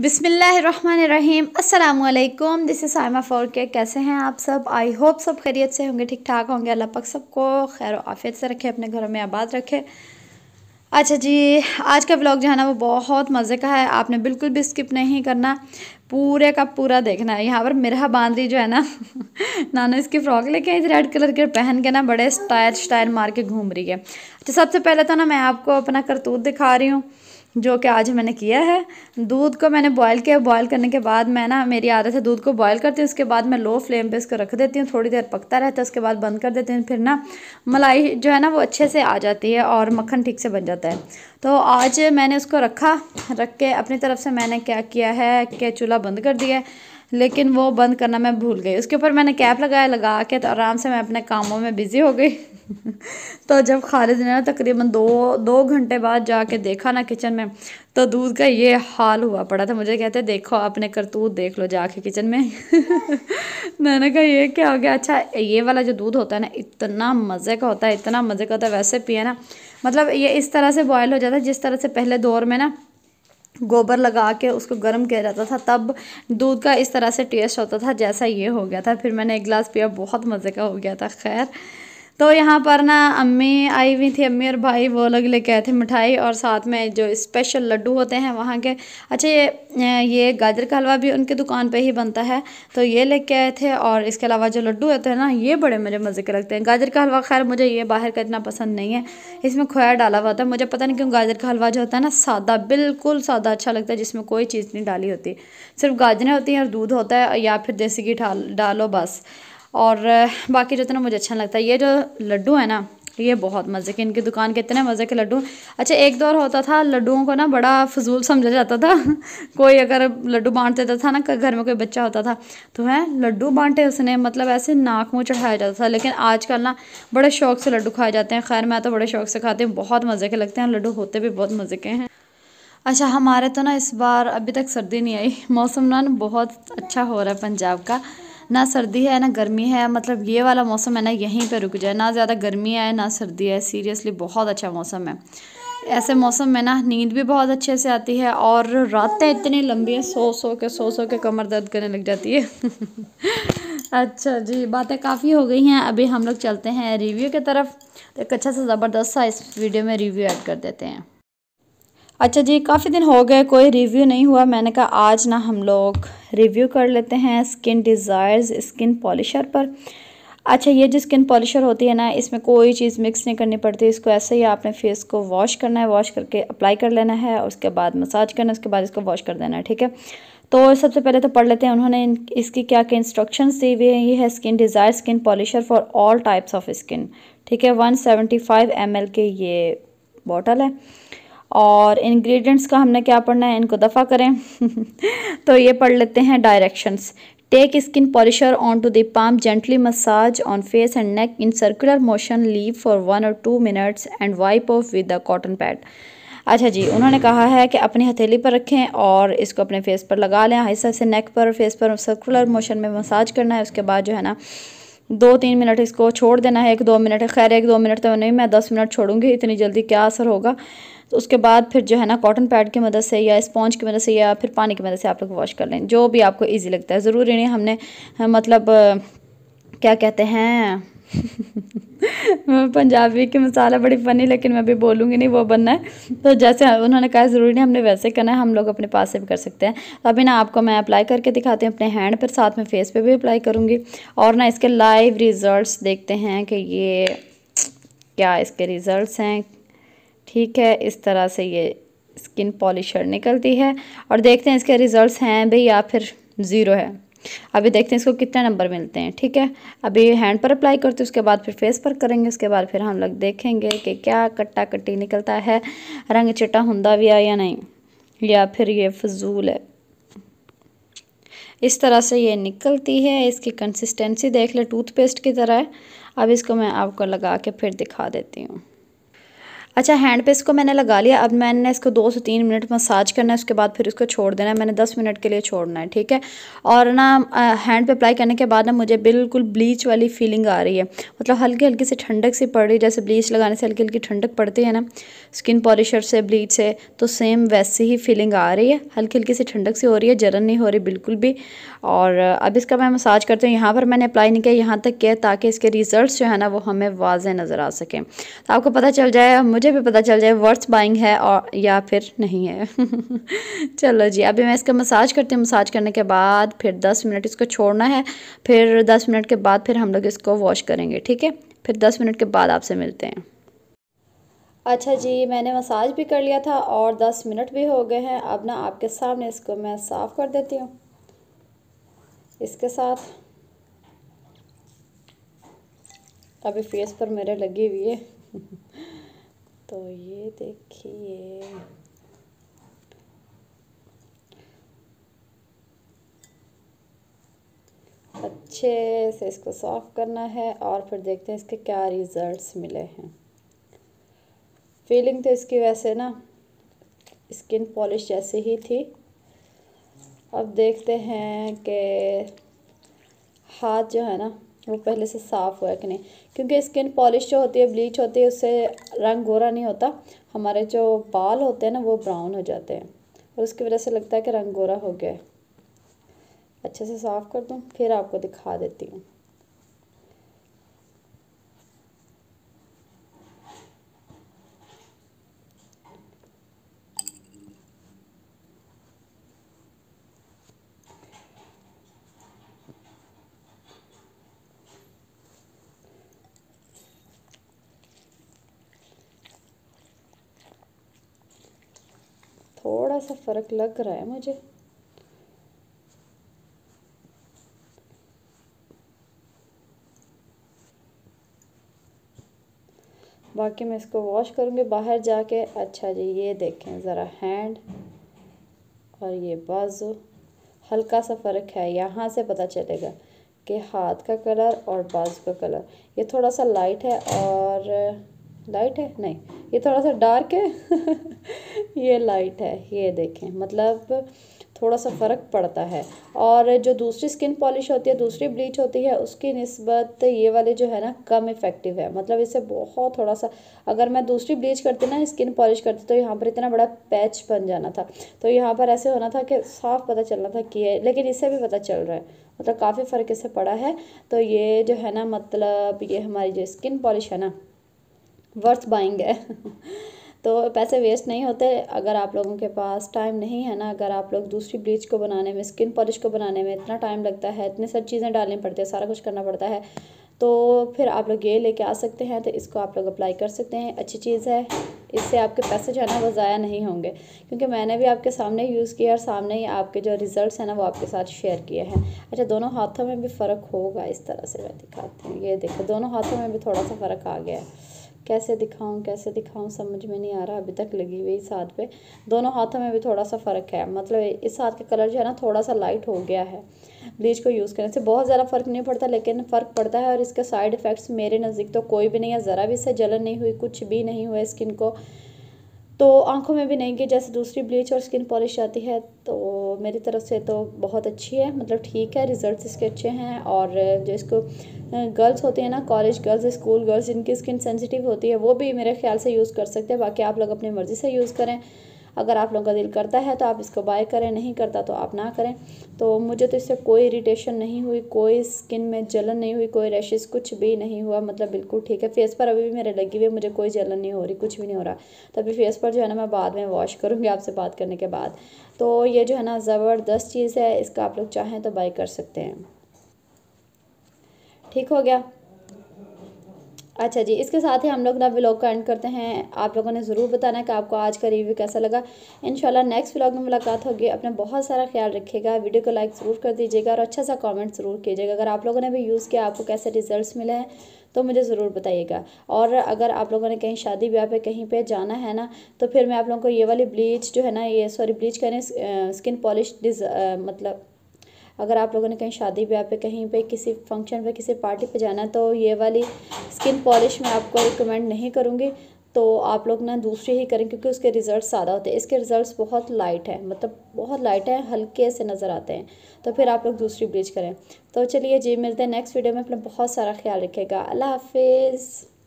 बिसमीम् अल्लाम this is Saima four के कैसे हैं आप सब आई होप सब खैरियत से होंगे ठीक ठाक होंगे अल्लाह सब सबको खैर आफियत से रखे अपने घरों में आबाद रखे अच्छा जी आज का ब्लॉग जो है ना वो बहुत मज़े का है आपने बिल्कुल भी स्किप नहीं करना पूरे का पूरा देखना है यहाँ पर मिरहा बांदरी जो है ना नाना इसकी फ्रॉक लेके आई रेड कलर के पहन के ना बड़े स्टाइल स्टाइल मार के घूम रही है अच्छा सबसे पहले तो ना मैं आपको अपना करतूत दिखा रही हूँ जो कि आज मैंने किया है दूध को मैंने बॉयल किया बॉयल करने के बाद मैं ना मेरी आदत है दूध को बॉयल करती हूँ उसके बाद मैं लो फ्लेम पे इसको रख देती हूँ थोड़ी देर पकता रहता है उसके बाद बंद कर देती हूँ फिर ना मलाई जो है ना वो अच्छे से आ जाती है और मक्खन ठीक से बन जाता है तो आज मैंने उसको रखा रख के अपनी तरफ से मैंने क्या किया है कि चूल्हा बंद कर दिया है लेकिन वो बंद करना मैं भूल गई उसके ऊपर मैंने कैप लगाया लगा के तो आराम से मैं अपने कामों में बिज़ी हो गई तो जब खालिद ने ना तकरीबन दो दो घंटे बाद जाके देखा ना किचन में तो दूध का ये हाल हुआ पड़ा था मुझे कहते देखो आपने करतूत देख लो जाके किचन में मैंने कहा ये क्या हो गया अच्छा ये वाला जो दूध होता है ना इतना मज़े का होता है इतना मज़े का होता है वैसे पिए ना मतलब ये इस तरह से बॉयल हो जाता है जिस तरह से पहले दौर में ना गोबर लगा के उसको गर्म किया जाता था तब दूध का इस तरह से टेस्ट होता था जैसा ये हो गया था फिर मैंने एक गिलास पिया बहुत मज़े का हो गया था खैर तो यहाँ पर ना अम्मी आई हुई थी अम्मी और भाई वो लोग लेके आए थे मिठाई और साथ में जो स्पेशल लड्डू होते हैं वहाँ के अच्छा ये ये गाजर का हलवा भी उनकी दुकान पे ही बनता है तो ये लेके आए थे और इसके अलावा जो लड्डू होते हैं ना ये बड़े मुझे मज़े के लगते हैं गाजर का हलवा खैर मुझे ये बाहर का इतना पसंद नहीं है इसमें खोया डाला हुआ होता है मुझे पता नहीं क्यों गाजर का हलवा जो होता है ना सादा बिल्कुल सादा अच्छा लगता है जिसमें कोई चीज़ नहीं डाली होती सिर्फ गाजरें होती हैं और दूध होता है या फिर देसी घी डालो बस और बाकी जितना मुझे अच्छा लगता है ये जो लड्डू है ना ये बहुत मज़े के इनकी दुकान के इतने मज़े के लड्डू अच्छा एक दौर होता था लड्डुओं को ना बड़ा फजूल समझा जाता था कोई अगर लड्डू बांट देता था ना घर में कोई बच्चा होता था तो है लड्डू बांटे उसने मतलब ऐसे नाक मुँह चढ़ाया जाता था लेकिन आजकल ना बड़े शौक से लड्डू खाए जाते हैं खैर मैं तो बड़े शौक से खाती हूँ बहुत मज़े के लगते हैं लड्डू होते भी बहुत मज़े के हैं अच्छा हमारे तो ना इस बार अभी तक सर्दी नहीं आई मौसम ना बहुत अच्छा हो रहा है पंजाब का ना सर्दी है ना गर्मी है मतलब ये वाला मौसम है ना यहीं पर रुक जाए ना ज़्यादा गर्मी आए ना सर्दी है सीरियसली बहुत अच्छा मौसम है ऐसे मौसम में ना नींद भी बहुत अच्छे से आती है और रातें इतनी लंबी हैं सो सो के सो सो के कमर दर्द करने लग जाती है अच्छा जी बातें काफ़ी हो गई हैं अभी हम लोग चलते हैं रिव्यू की तरफ तो एक अच्छा सा ज़बरदस्त सा इस वीडियो में रिव्यू ऐड कर देते हैं अच्छा जी काफ़ी दिन हो गए कोई रिव्यू नहीं हुआ मैंने कहा आज ना हम लोग रिव्यू कर लेते हैं स्किन डिज़ायर्स स्किन पॉलिशर पर अच्छा ये जो स्किन पॉलिशर होती है ना इसमें कोई चीज़ मिक्स नहीं करनी पड़ती इसको ऐसे ही आपने फेस को वॉश करना है वॉश करके अप्लाई कर लेना है और उसके बाद मसाज करना है उसके बाद इसको वॉश कर देना है ठीक है तो सबसे पहले तो पढ़ लेते हैं उन्होंने इसकी क्या क्या इंस्ट्रक्शंस दी हुई है ये है skin desire skin polisher for all types of skin ठीक है one seventy five M L के ये बॉटल है और इंग्रेडिएंट्स का हमने क्या पढ़ना है इनको दफ़ा करें तो ये पढ़ लेते हैं directions take skin polisher on to them gently massage on face and neck in circular motion leave for one और two minutes and wipe off with the cotton pad अच्छा जी उन्होंने कहा है कि अपनी हथेली पर रखें और इसको अपने फेस पर लगा लें ऐसे ऐसे नेक पर फेस पर सर्कुलर मोशन में मसाज करना है उसके बाद जो है ना दो तीन मिनट इसको छोड़ देना है एक दो मिनट खैर एक दो मिनट तो नहीं मैं दस मिनट छोड़ूंगी इतनी जल्दी क्या असर होगा तो उसके बाद फिर जो है ना कॉटन पैड की मदद से या स्पॉन्ज की मदद से या फिर पानी की मदद से आप लोग वॉश कर लें जो भी आपको ईजी लगता है ज़रूरी नहीं हमने मतलब क्या कहते हैं पंजाबी के मसाला बड़ी फ़नी लेकिन मैं अभी बोलूँगी नहीं वो बनना है तो जैसे उन्होंने कहा ज़रूरी नहीं हमने वैसे करना है हम लोग अपने पास से भी कर सकते हैं अभी ना आपको मैं अप्लाई करके दिखाती हूँ अपने हैंड पर साथ में फेस पे भी अप्लाई करूँगी और ना इसके लाइव रिज़ल्ट देखते हैं कि ये क्या इसके रिज़ल्ट हैं ठीक है इस तरह से ये स्किन पॉलिशर निकलती है और देखते हैं इसके रिज़ल्ट हैं भाई या फिर ज़ीरो है अभी देखते हैं इसको कितने नंबर मिलते हैं ठीक है अभी हैंड पर अप्लाई करते हैं उसके बाद फिर फेस पर करेंगे उसके बाद फिर हम लोग देखेंगे कि क्या कट्टा कट्टी निकलता है रंग चिट्टा होंदा भी है या नहीं या फिर ये फजूल है इस तरह से ये निकलती है इसकी कंसिस्टेंसी देख ले टूथपेस्ट की तरह है अब इसको मैं आपको लगा के फिर दिखा देती हूँ अच्छा हैंड पे इसको मैंने लगा लिया अब मैंने इसको दो से तीन मिनट मसाज करना है उसके बाद फिर इसको छोड़ देना है मैंने दस मिनट के लिए छोड़ना है ठीक है और ना हैंड पे अप्लाई करने के बाद ना मुझे बिल्कुल ब्लीच वाली फीलिंग आ रही है मतलब हल्की हल्की सी ठंडक सी पड़ रही है जैसे ब्लीच लगाने से हल्की हल्की ठंडक पड़ती है ना स्किन पॉलिशर से ब्लीच से तो सेम वैसी ही फीलिंग आ रही है हल्की हल्की सी ठंडक सी हो रही है जरन नहीं हो रही बिल्कुल भी और अब इसका मैं मसाज करती हूँ यहाँ पर मैंने अप्लाई नहीं किया यहाँ तक किया ताकि इसके रिज़ल्ट जो है ना वो हमें वाज नज़र आ सकें तो आपको पता चल जाए मुझे भी पता चल जाए वर्थ बाइंग है और या फिर नहीं है चलो जी अभी मैं इसका मसाज करती हूँ मसाज करने के बाद फिर दस मिनट इसको छोड़ना है फिर दस मिनट के बाद फिर हम लोग इसको वॉश करेंगे ठीक है फिर दस मिनट के बाद आपसे मिलते हैं अच्छा जी मैंने मसाज भी कर लिया था और दस मिनट भी हो गए हैं अब ना आपके सामने इसको मैं साफ़ कर देती हूँ इसके साथ अभी फेस पर मेरे लगी हुई है तो ये देखिए अच्छे से इसको सॉफ्ट करना है और फिर देखते हैं इसके क्या रिज़ल्ट्स मिले हैं फीलिंग तो इसकी वैसे ना स्किन पॉलिश जैसी ही थी अब देखते हैं कि हाथ जो है ना वो पहले से साफ़ हुआ है कि नहीं क्योंकि स्किन पॉलिश जो होती है ब्लीच होती है उससे रंग गोरा नहीं होता हमारे जो बाल होते हैं ना वो ब्राउन हो जाते हैं और उसकी वजह से लगता है कि रंग गोरा हो गया है अच्छे से साफ़ कर दूँ फिर आपको दिखा देती हूँ थोड़ा सा फ़र्क लग रहा है मुझे बाकी मैं इसको वॉश करूँगी बाहर जाके अच्छा जी ये देखें ज़रा हैंड और ये बाजू हल्का सा फ़र्क है यहाँ से पता चलेगा कि हाथ का कलर और बाजू का कलर ये थोड़ा सा लाइट है और लाइट है नहीं ये थोड़ा सा डार्क है ये लाइट है ये देखें मतलब थोड़ा सा फ़र्क पड़ता है और जो दूसरी स्किन पॉलिश होती है दूसरी ब्लीच होती है उसकी नस्बत ये वाली जो है ना कम इफ़ेक्टिव है मतलब इससे बहुत थोड़ा सा अगर मैं दूसरी ब्लीच करती ना स्किन पॉलिश करती तो यहाँ पर इतना बड़ा पैच बन जाना था तो यहाँ पर ऐसे होना था कि साफ पता चलना था कि है लेकिन इससे भी पता चल रहा है मतलब काफ़ी फ़र्क इससे पड़ा है तो ये जो है ना मतलब ये हमारी जो स्किन पॉलिश है ना वर्थ बाइंग है तो पैसे वेस्ट नहीं होते अगर आप लोगों के पास टाइम नहीं है ना अगर आप लोग दूसरी ब्लीच को बनाने में स्किन पॉलिश को बनाने में इतना टाइम लगता है इतनी सारी चीज़ें डालनी पड़ती है सारा कुछ करना पड़ता है तो फिर आप लोग ये लेके आ सकते हैं तो इसको आप लोग अप्लाई कर सकते हैं अच्छी चीज़ है इससे आपके पैसे जो है ना वो ज़ाया नहीं होंगे क्योंकि मैंने भी आपके सामने यूज़ किया और सामने ही आपके जो रिज़ल्ट हैं ना वो आपके साथ शेयर किए हैं अच्छा दोनों हाथों में भी फ़र्क होगा इस तरह से मैं दिखाती हूँ ये देखो दोनों हाथों में भी थोड़ा सा फ़र्क आ गया है कैसे दिखाऊं कैसे दिखाऊं समझ में नहीं आ रहा अभी तक लगी हुई इस हाथ पे दोनों हाथों में भी थोड़ा सा फ़र्क है मतलब इस हाथ का कलर जो है ना थोड़ा सा लाइट हो गया है ब्लीच को यूज़ करने से बहुत ज़्यादा फ़र्क नहीं पड़ता लेकिन फ़र्क पड़ता है और इसके साइड इफ़ेक्ट्स मेरे नज़दीक तो कोई भी नहीं है ज़रा भी इससे जलन नहीं हुई कुछ भी नहीं हुआ स्किन को तो आंखों में भी नहीं गई जैसे दूसरी ब्लीच और स्किन पॉलिश आती है तो मेरी तरफ से तो बहुत अच्छी है मतलब ठीक है रिज़ल्ट इसके अच्छे हैं और जो इसको गर्ल्स होती हैं ना कॉलेज गर्ल्स स्कूल गर्ल्स जिनकी स्किन सेंसिटिव होती है वो भी मेरे ख्याल से यूज़ कर सकते हैं बाकी आप लोग अपनी मर्ज़ी से यूज़ करें अगर आप लोगों का दिल करता है तो आप इसको बाय करें नहीं करता तो आप ना करें तो मुझे तो इससे कोई इरीटेशन नहीं हुई कोई स्किन में जलन नहीं हुई कोई रैशेज कुछ भी नहीं हुआ मतलब बिल्कुल ठीक है फेस पर अभी भी मेरे लगी हुई मुझे कोई जलन नहीं हो रही कुछ भी नहीं हो रहा तो अभी फेस पर जो है ना मैं बाद में वॉश करूँगी आपसे बात करने के बाद तो ये जो है ना ज़बरदस्त चीज़ है इसका आप लोग चाहें तो बाई कर सकते हैं ठीक हो गया अच्छा जी इसके साथ ही हम लोग ना व्लॉग का एंड करते हैं आप लोगों ने ज़रूर बताना कि आपको आज का रिव्यू कैसा लगा इन नेक्स्ट व्लॉग में मुलाकात होगी अपना बहुत सारा ख्याल रखिएगा वीडियो को लाइक ज़रूर कर दीजिएगा और अच्छा सा कमेंट ज़रूर कीजिएगा अगर आप लोगों ने भी यूज़ किया आपको कैसे रिजल्ट मिले हैं तो मुझे ज़रूर बताइएगा और अगर आप लोगों ने कहीं शादी ब्याह पे कहीं पे जाना है ना तो फिर मैं आप लोगों को ये वाली ब्लीच जो है ना ये सॉरी ब्लीच कहने स्किन पॉलिश मतलब अगर आप लोगों ने कहीं शादी ब्याह पे कहीं पे किसी फंक्शन पे किसी पार्टी पे जाना तो ये वाली स्किन पॉलिश मैं आपको रिकमेंड नहीं करूँगी तो आप लोग ना दूसरी ही करें क्योंकि उसके रिज़ल्ट ज्यादा होते हैं इसके रिज़ल्ट बहुत लाइट हैं मतलब बहुत लाइट है हल्के से नज़र आते हैं तो फिर आप लोग दूसरी ब्लीच करें तो चलिए जी मिलते हैं नेक्स्ट वीडियो में अपना बहुत सारा ख्याल रखेगा अल्लाह हाफिज़